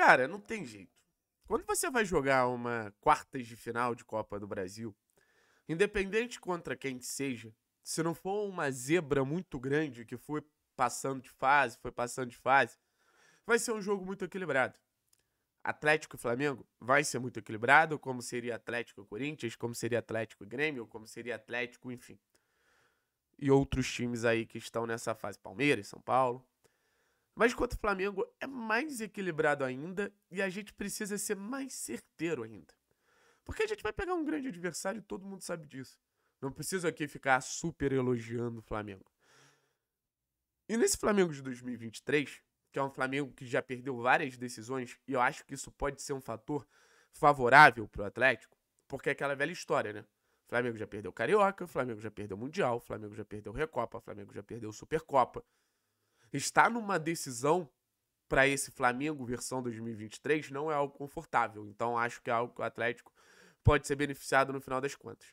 cara, não tem jeito. Quando você vai jogar uma quartas de final de Copa do Brasil, independente contra quem seja, se não for uma zebra muito grande que foi passando de fase, foi passando de fase, vai ser um jogo muito equilibrado. Atlético e Flamengo vai ser muito equilibrado, como seria Atlético e Corinthians, como seria Atlético e Grêmio, como seria Atlético, enfim. E outros times aí que estão nessa fase, Palmeiras, São Paulo. Mas quanto o Flamengo é mais equilibrado ainda e a gente precisa ser mais certeiro ainda. Porque a gente vai pegar um grande adversário e todo mundo sabe disso. Não preciso aqui ficar super elogiando o Flamengo. E nesse Flamengo de 2023, que é um Flamengo que já perdeu várias decisões, e eu acho que isso pode ser um fator favorável para o Atlético, porque é aquela velha história, né? O Flamengo já perdeu Carioca, o Flamengo já perdeu Mundial, o Flamengo já perdeu Recopa, o Flamengo já perdeu Supercopa estar numa decisão para esse Flamengo versão 2023 não é algo confortável. Então acho que é algo que o Atlético pode ser beneficiado no final das contas.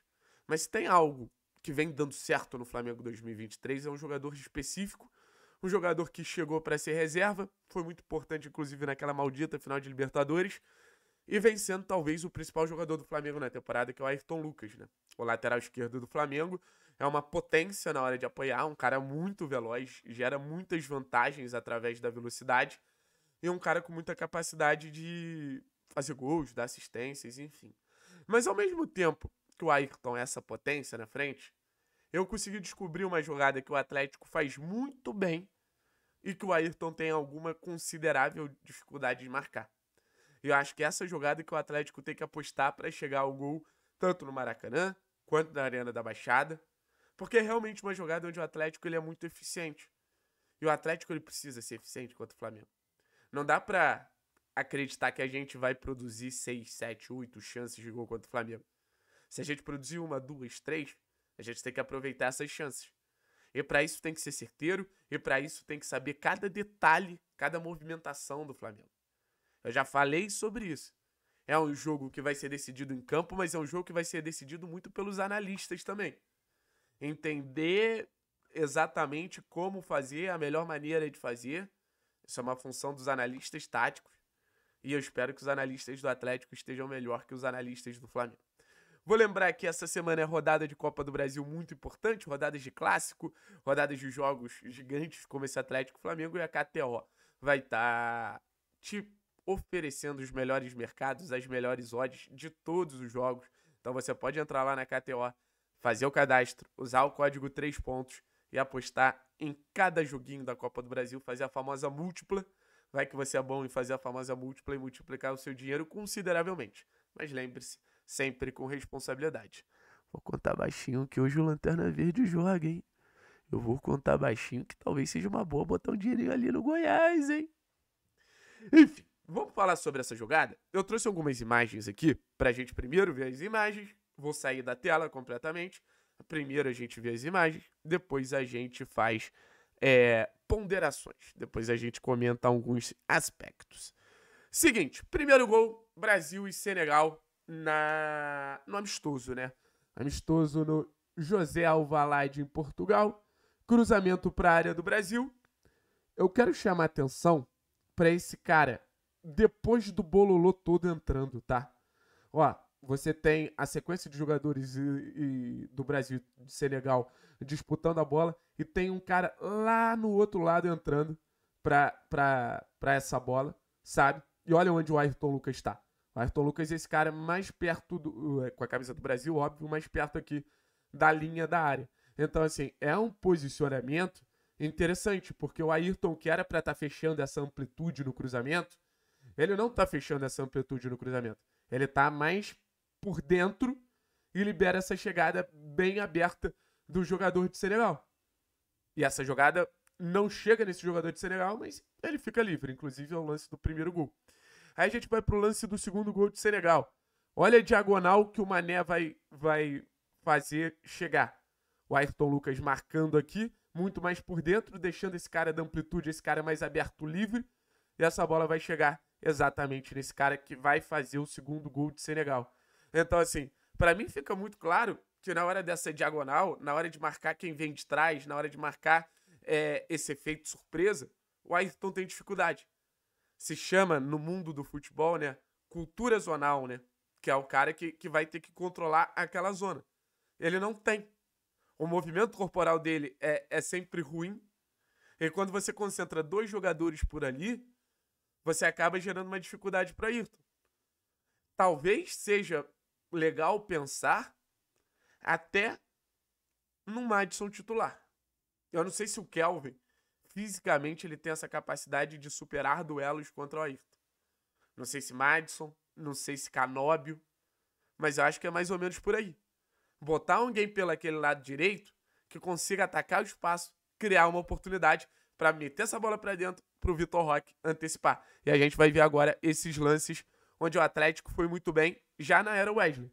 Mas se tem algo que vem dando certo no Flamengo 2023 é um jogador específico, um jogador que chegou para ser reserva, foi muito importante inclusive naquela maldita final de Libertadores e vem sendo talvez o principal jogador do Flamengo na temporada, que é o Ayrton Lucas, né? O lateral esquerdo do Flamengo é uma potência na hora de apoiar, um cara muito veloz, gera muitas vantagens através da velocidade, e um cara com muita capacidade de fazer gols, dar assistências, enfim. Mas ao mesmo tempo que o Ayrton é essa potência na frente, eu consegui descobrir uma jogada que o Atlético faz muito bem e que o Ayrton tem alguma considerável dificuldade de marcar. Eu acho que essa jogada que o Atlético tem que apostar para chegar ao gol, tanto no Maracanã quanto na Arena da Baixada, porque é realmente uma jogada onde o Atlético ele é muito eficiente. E o Atlético ele precisa ser eficiente contra o Flamengo. Não dá para acreditar que a gente vai produzir 6, 7, 8 chances de gol contra o Flamengo. Se a gente produzir uma, duas, três, a gente tem que aproveitar essas chances. E para isso tem que ser certeiro, e para isso tem que saber cada detalhe, cada movimentação do Flamengo. Eu já falei sobre isso. É um jogo que vai ser decidido em campo, mas é um jogo que vai ser decidido muito pelos analistas também entender exatamente como fazer, a melhor maneira de fazer. Isso é uma função dos analistas táticos. E eu espero que os analistas do Atlético estejam melhor que os analistas do Flamengo. Vou lembrar que essa semana é rodada de Copa do Brasil muito importante, rodadas de clássico, rodadas de jogos gigantes como esse Atlético Flamengo e a KTO vai estar tá te oferecendo os melhores mercados, as melhores odds de todos os jogos. Então você pode entrar lá na KTO fazer o cadastro, usar o código 3 pontos e apostar em cada joguinho da Copa do Brasil, fazer a famosa múltipla. Vai que você é bom em fazer a famosa múltipla e multiplicar o seu dinheiro consideravelmente. Mas lembre-se, sempre com responsabilidade. Vou contar baixinho que hoje o Lanterna Verde joga, hein? Eu vou contar baixinho que talvez seja uma boa botar um dinheirinho ali no Goiás, hein? Enfim, vamos falar sobre essa jogada? Eu trouxe algumas imagens aqui pra gente primeiro ver as imagens Vou sair da tela completamente. Primeiro a gente vê as imagens, depois a gente faz é, ponderações, depois a gente comenta alguns aspectos. Seguinte, primeiro gol, Brasil e Senegal na no amistoso, né? Amistoso no José Alvalade em Portugal, cruzamento para a área do Brasil. Eu quero chamar atenção para esse cara depois do bololô todo entrando, tá? Ó, você tem a sequência de jogadores e, e do Brasil, de Senegal, disputando a bola e tem um cara lá no outro lado entrando para essa bola, sabe? E olha onde o Ayrton Lucas está. O Ayrton Lucas é esse cara mais perto, do, é, com a camisa do Brasil, óbvio, mais perto aqui da linha da área. Então, assim, é um posicionamento interessante, porque o Ayrton, que era para estar tá fechando essa amplitude no cruzamento, ele não está fechando essa amplitude no cruzamento. Ele está mais por dentro e libera essa chegada bem aberta do jogador de Senegal. E essa jogada não chega nesse jogador de Senegal, mas ele fica livre. Inclusive é o lance do primeiro gol. Aí a gente vai pro lance do segundo gol de Senegal. Olha a diagonal que o Mané vai, vai fazer chegar. O Ayrton Lucas marcando aqui, muito mais por dentro, deixando esse cara da amplitude, esse cara mais aberto, livre. E essa bola vai chegar exatamente nesse cara que vai fazer o segundo gol de Senegal. Então, assim, para mim fica muito claro que na hora dessa diagonal, na hora de marcar quem vem de trás, na hora de marcar é, esse efeito surpresa, o Ayrton tem dificuldade. Se chama, no mundo do futebol, né? Cultura zonal, né? Que é o cara que, que vai ter que controlar aquela zona. Ele não tem. O movimento corporal dele é, é sempre ruim. E quando você concentra dois jogadores por ali, você acaba gerando uma dificuldade para Ayrton. Talvez seja legal pensar até no Madison titular. Eu não sei se o Kelvin, fisicamente, ele tem essa capacidade de superar duelos contra o Ayrton. Não sei se Madison, não sei se Canóbio, mas eu acho que é mais ou menos por aí. Botar alguém pelo aquele lado direito que consiga atacar o espaço, criar uma oportunidade para meter essa bola para dentro para o Vitor Roque antecipar. E a gente vai ver agora esses lances onde o Atlético foi muito bem já na era Wesley.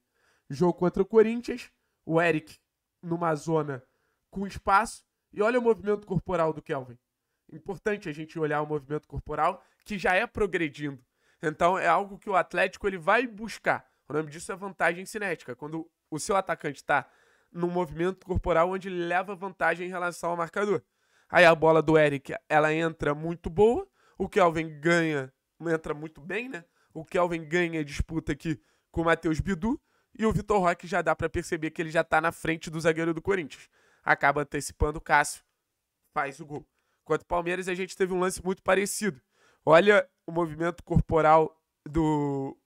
Jogo contra o Corinthians, o Eric numa zona com espaço, e olha o movimento corporal do Kelvin. Importante a gente olhar o movimento corporal, que já é progredindo. Então é algo que o Atlético ele vai buscar. O nome disso é vantagem cinética. Quando o seu atacante está num movimento corporal onde ele leva vantagem em relação ao marcador. Aí a bola do Eric, ela entra muito boa, o Kelvin ganha, entra muito bem, né? O Kelvin ganha a disputa aqui com o Matheus Bidu. E o Vitor Roque já dá para perceber que ele já está na frente do zagueiro do Corinthians. Acaba antecipando o Cássio, faz o gol. Quanto Palmeiras, a gente teve um lance muito parecido. Olha o movimento corporal do,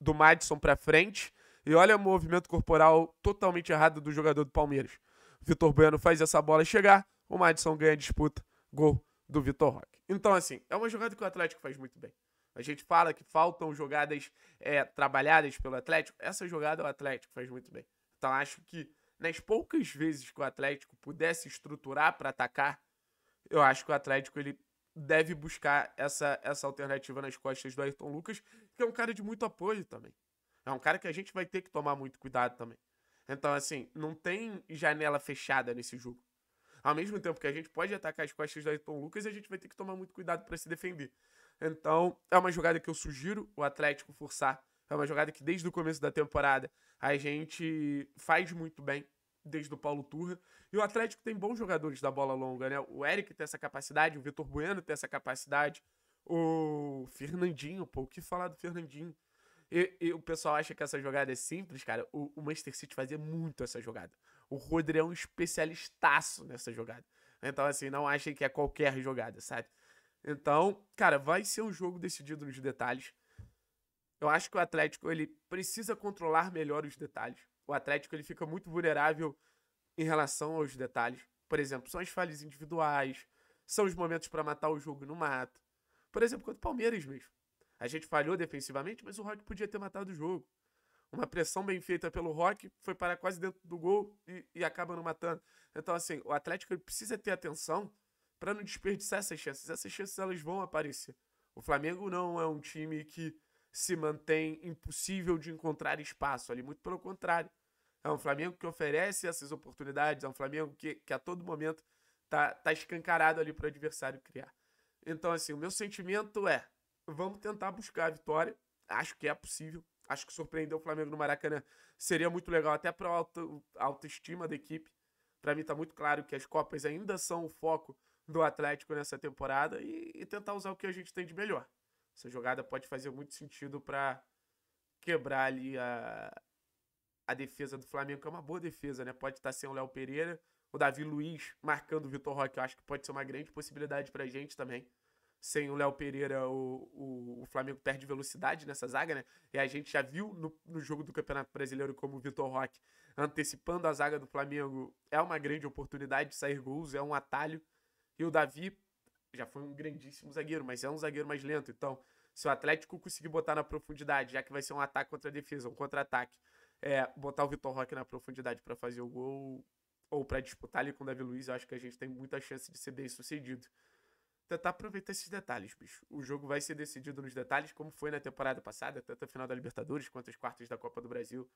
do Madison para frente e olha o movimento corporal totalmente errado do jogador do Palmeiras. Vitor Bueno faz essa bola chegar, o Madison ganha a disputa, gol do Vitor Roque. Então, assim, é uma jogada que o Atlético faz muito bem. A gente fala que faltam jogadas é, trabalhadas pelo Atlético. Essa jogada o Atlético faz muito bem. Então acho que nas poucas vezes que o Atlético pudesse estruturar para atacar, eu acho que o Atlético ele deve buscar essa, essa alternativa nas costas do Ayrton Lucas, que é um cara de muito apoio também. É um cara que a gente vai ter que tomar muito cuidado também. Então, assim, não tem janela fechada nesse jogo. Ao mesmo tempo que a gente pode atacar as costas do Ayrton Lucas, a gente vai ter que tomar muito cuidado para se defender. Então, é uma jogada que eu sugiro o Atlético forçar. É uma jogada que desde o começo da temporada a gente faz muito bem, desde o Paulo Turra. E o Atlético tem bons jogadores da bola longa, né? O Eric tem essa capacidade, o Vitor Bueno tem essa capacidade, o Fernandinho, pô, o que falar do Fernandinho? E, e o pessoal acha que essa jogada é simples, cara. O, o Manchester City fazia muito essa jogada. O Rodri é um especialistaço nessa jogada. Então, assim, não achem que é qualquer jogada, sabe? Então, cara, vai ser um jogo decidido nos detalhes. Eu acho que o Atlético ele precisa controlar melhor os detalhes. O Atlético ele fica muito vulnerável em relação aos detalhes. Por exemplo, são as falhas individuais, são os momentos para matar o jogo no mato Por exemplo, contra o Palmeiras mesmo. A gente falhou defensivamente, mas o Rock podia ter matado o jogo. Uma pressão bem feita pelo Rock foi para quase dentro do gol e, e acaba não matando. Então, assim, o Atlético ele precisa ter atenção para não desperdiçar essas chances. Essas chances elas vão aparecer. O Flamengo não é um time que se mantém impossível de encontrar espaço ali, muito pelo contrário. É um Flamengo que oferece essas oportunidades, é um Flamengo que, que a todo momento tá, tá escancarado ali para o adversário criar. Então, assim, o meu sentimento é: vamos tentar buscar a vitória. Acho que é possível. Acho que surpreender o Flamengo no Maracanã seria muito legal, até para a auto, autoestima da equipe. Para mim, está muito claro que as Copas ainda são o foco do Atlético nessa temporada e, e tentar usar o que a gente tem de melhor. Essa jogada pode fazer muito sentido para quebrar ali a, a defesa do Flamengo, que é uma boa defesa, né? Pode estar tá sem o Léo Pereira, o Davi Luiz marcando o Vitor Roque, eu acho que pode ser uma grande possibilidade para a gente também. Sem o Léo Pereira, o, o, o, Flamengo perde velocidade nessa zaga, né? E a gente já viu no, no jogo do Campeonato Brasileiro como o Vitor Roque antecipando a zaga do Flamengo é uma grande oportunidade de sair gols, é um atalho. E o Davi já foi um grandíssimo zagueiro, mas é um zagueiro mais lento. Então, se o Atlético conseguir botar na profundidade, já que vai ser um ataque contra a defesa, um contra-ataque, é, botar o Vitor Roque na profundidade para fazer o gol ou para disputar ali com o Davi Luiz, eu acho que a gente tem muita chance de ser bem sucedido. Tentar aproveitar esses detalhes, bicho. O jogo vai ser decidido nos detalhes, como foi na temporada passada, tanto a final da Libertadores quanto as quartas da Copa do Brasil.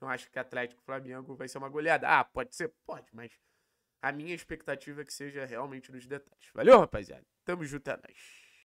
Não acho que Atlético Flamengo vai ser uma goleada. Ah, pode ser? Pode, mas a minha expectativa é que seja realmente nos detalhes. Valeu, rapaziada. Tamo junto, é nóis.